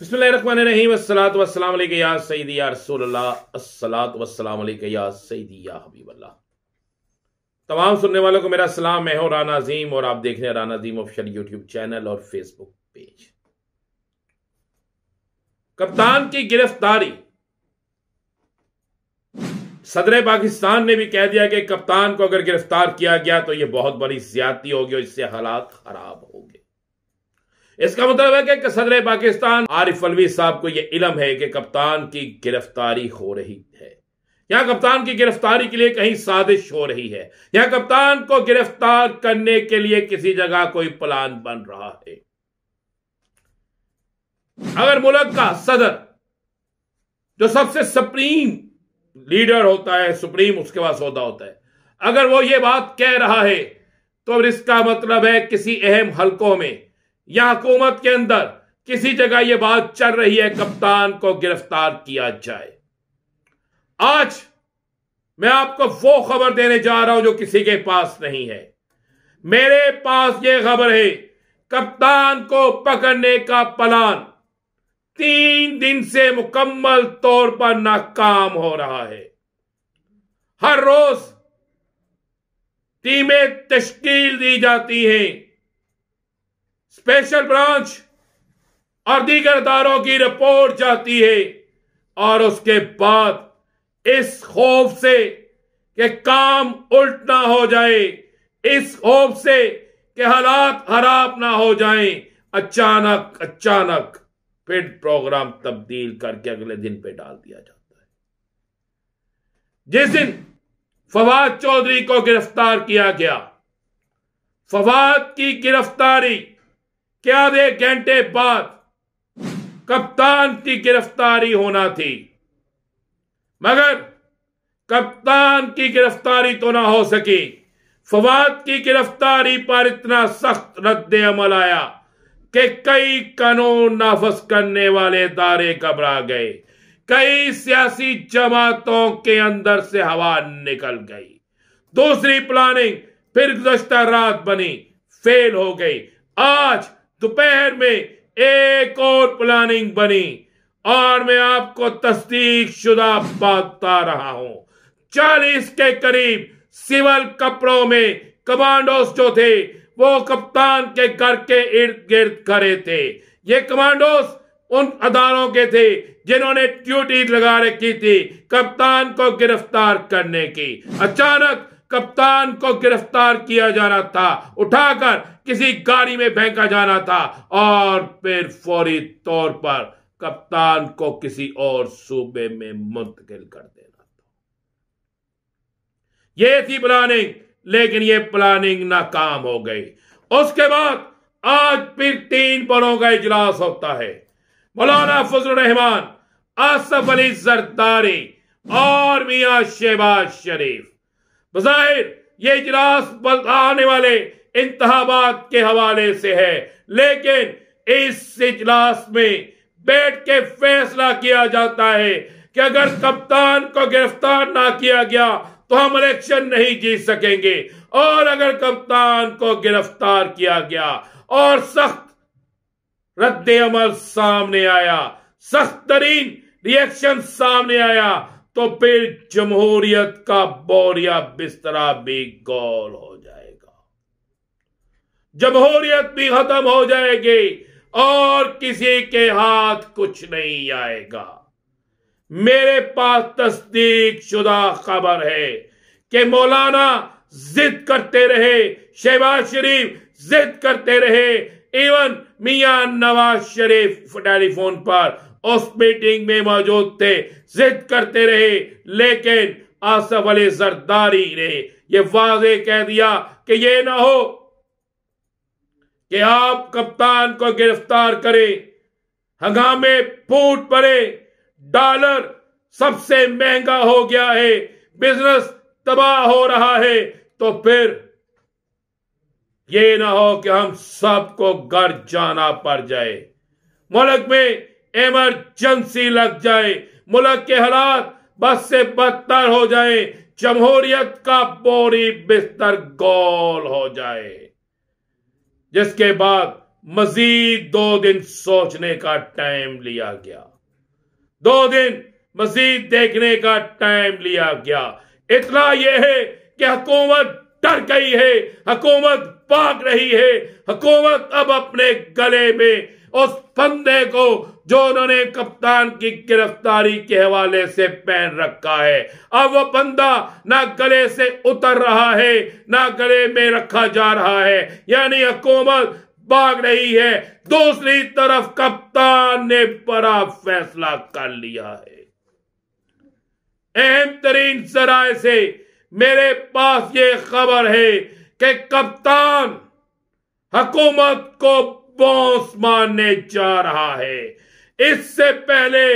तमाम सुनने वालों को मेरा सलाम मैं हूँ राना अजीम और आप देख रहे हैं Rana Azeem official YouTube channel और फेसबुक पेज कप्तान की गिरफ्तारी सदर पाकिस्तान ने भी कह दिया कि कप्तान को अगर गिरफ्तार किया गया तो यह बहुत बड़ी ज्यादती होगी और इससे हालात खराब हो गए इसका मतलब है कि सदर पाकिस्तान आरिफ अलवी साहब को यह इलम है कि कप्तान की गिरफ्तारी हो रही है या कप्तान की गिरफ्तारी के लिए कहीं साजिश हो रही है या कप्तान को गिरफ्तार करने के लिए किसी जगह कोई प्लान बन रहा है अगर मुल्क का सदर जो सबसे सुप्रीम लीडर होता है सुप्रीम उसके पास सौदा होता है अगर वो ये बात कह रहा है तो इसका मतलब है किसी अहम हलकों में या हुकूमत के अंदर किसी जगह यह बात चल रही है कप्तान को गिरफ्तार किया जाए आज मैं आपको वो खबर देने जा रहा हूं जो किसी के पास नहीं है मेरे पास यह खबर है कप्तान को पकड़ने का प्लान तीन दिन से मुकम्मल तौर पर नाकाम हो रहा है हर रोज टीमें तश्कील दी जाती हैं स्पेशल ब्रांच और दीगर दारों की रिपोर्ट जाती है और उसके बाद इस खौफ से कि काम उल्ट ना हो जाए इस खौफ से कि हालात खराब ना हो जाएं अचानक अचानक फिर प्रोग्राम तब्दील करके अगले दिन पे डाल दिया जाता है जिस दिन फवाद चौधरी को गिरफ्तार किया गया फवाद की गिरफ्तारी कि आधे घंटे बाद कप्तान की गिरफ्तारी होना थी मगर कप्तान की गिरफ्तारी तो ना हो सकी फवाद की गिरफ्तारी पर इतना सख्त रद्द अमल आया कि कई कानून नाफज करने वाले दारे घबरा गए कई सियासी जमातों के अंदर से हवा निकल गई दूसरी प्लानिंग फिर गुजश्ता रात बनी फेल हो गई आज दोपहर में एक और प्लानिंग बनी और मैं आपको तस्दीक शुदा बता रहा हूं चालीस के करीब सिविल कपड़ों में कमांडोस जो थे वो कप्तान के घर के इर्द गिर्द खड़े थे ये कमांडोस उन अदारों के थे जिन्होंने ड्यूटी लगा रखी थी कप्तान को गिरफ्तार करने की अचानक कप्तान को गिरफ्तार किया जाना था उठाकर किसी गाड़ी में फेंका जाना था और फिर फौरी तौर पर कप्तान को किसी और सूबे में मुंतकिल कर देना था ये थी प्लानिंग लेकिन ये प्लानिंग नाकाम हो गई उसके बाद आज फिर तीन बड़ों का इजलास होता है मौलाना फजल रहमान आसफ अली जरदारी और मियां शहबाज शरीफ बजाहिर ये इजलास आने वाले इंतहाबाद के हवाले से है लेकिन इस इजलास में बैठ के फैसला किया जाता है कि अगर कप्तान को गिरफ्तार ना किया गया तो हम इलेक्शन नहीं जीत सकेंगे और अगर कप्तान को गिरफ्तार किया गया और सख्त रद्द अमल सामने आया सख्त तरीन रिएक्शन सामने आया तो फिर जमहूरियत का बोरिया बिस्तरा भी गौल हो जाएगा जमहूरियत भी खत्म हो जाएगी और किसी के हाथ कुछ नहीं आएगा मेरे पास तस्दीक शुदा खबर है कि मौलाना जिद करते रहे शहबाज शरीफ जिद करते रहे इवन मियां नवाज शरीफ टेलीफोन पर उस मीटिंग में मौजूद थे जिद करते रहे लेकिन आसफ अली जरदारी ने यह वाजे कह दिया कि ये ना हो कि आप कप्तान को गिरफ्तार करें हंगामे फूट पड़े डॉलर सबसे महंगा हो गया है बिजनेस तबाह हो रहा है तो फिर ये ना हो कि हम सबको घर जाना पड़ जाए मुल्क में इमरजेंसी लग जाए मुल्क के हालात बस से बदतर हो जाए जमहूरियत का बोरी बिस्तर गोल हो जाए जिसके बाद मजीद दो दिन सोचने का टाइम लिया गया दो दिन मजीद देखने का टाइम लिया गया इतना यह है कि हकूमत डर गई है हकूमत भाग रही है हकूमत अब अपने गले में उस फंदे को जो उन्होंने कप्तान की गिरफ्तारी के हवाले से पहन रखा है अब वो बंदा ना गले से उतर रहा है ना गले में रखा जा रहा है यानी हुकूमत भाग रही है दूसरी तरफ कप्तान ने बड़ा फैसला कर लिया है अहम तरीन सराय से मेरे पास ये खबर है कि कप्तान हुकूमत को बॉस मारने जा रहा है इससे पहले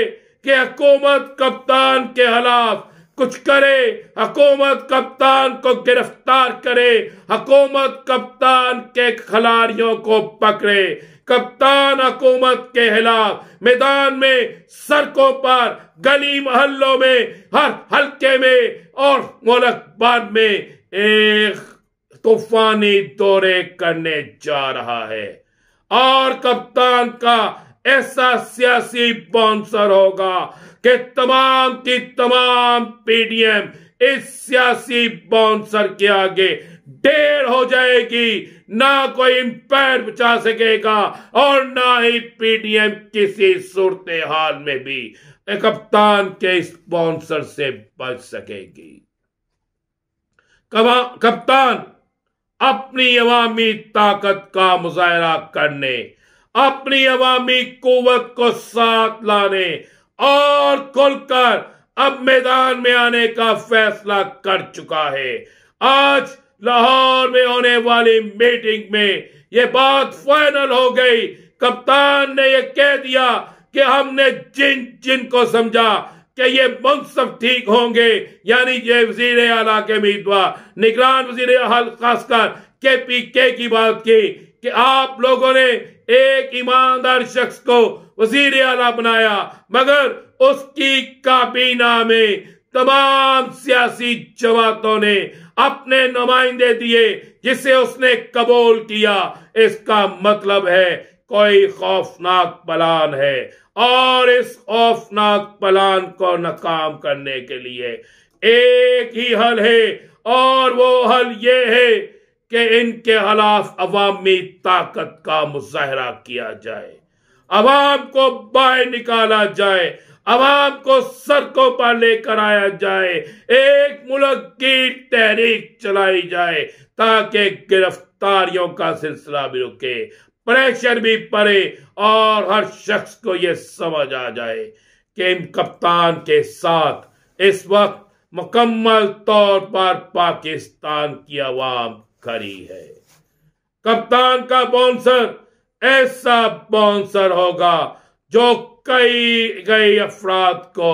कि हकूमत कप्तान के खिलाफ कुछ करे हकूमत कप्तान को गिरफ्तार करे हकूमत कप्तान के खिलाड़ियों को पकड़े कप्तान हकूमत के खिलाफ मैदान में सड़कों पर गली मोहल्लों में हर हल्के में और मुल्क में एक तूफानी दौरे करने जा रहा है और कप्तान का ऐसा सियासी बाउंसर होगा कि तमाम की तमाम पीडीएम इस सियासी बाउंसर के आगे ढेर हो जाएगी ना कोई इंपायर बचा सकेगा और ना ही पीडीएम किसी सूरत हाल में भी कप्तान के स्पॉन्सर से बच सकेगी कप्तान अपनी अवामी ताकत का मुजाहरा करने अपनी अवामी कुवत को साथ लाने और खुलकर अब मैदान में आने का फैसला कर चुका है आज लाहौर में होने वाली मीटिंग में ये बात फाइनल हो गई कप्तान ने यह कह दिया कि हमने जिन जिन को समझा कि ये मुनसब ठीक होंगे यानी ये वजीर आला के उम्मीदवार निगरान वजीर खासकर के पी के की बात की कि आप लोगों ने एक ईमानदार शख्स को वजीर आला बनाया मगर उसकी काबीना में तमाम सियासी जमातों ने अपने नुमाइंदे दिए जिसे उसने कबूल किया इसका मतलब है कोई खौफनाक प्लान है और इस खौफनाक प्लान को नाकाम करने के लिए एक ही हल है और वो हल ये है कि इनके खिलाफ अवामी ताकत का मुजाहरा किया जाए अवाम को बाहर निकाला जाए अवाम को सड़कों पर लेकर आया जाए एक मुल्क की तहरीक चलाई जाए ताकि गिरफ्तारियों का सिलसिला भी रुके प्रेशर भी पड़े और हर शख्स को यह समझ आ जाए कि इन कप्तान के साथ इस वक्त मुकम्मल तौर पर पाकिस्तान की आवाम खड़ी है कप्तान का बाउंसर ऐसा बाउंसर होगा जो कई कई अफराद को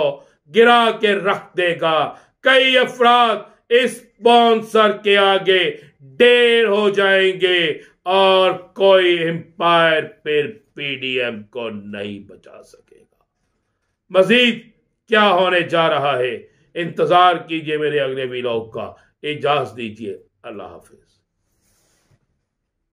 गिरा के रख देगा कई अफराद इस बाउंसर के आगे ढेर हो जाएंगे और कोई एम्पायर फिर पीडीएम को नहीं बचा सकेगा मजीद क्या होने जा रहा है इंतज़ार कीजिए मेरे अगले वीलॉग का इजाज़ दीजिए अल्लाह हाफिज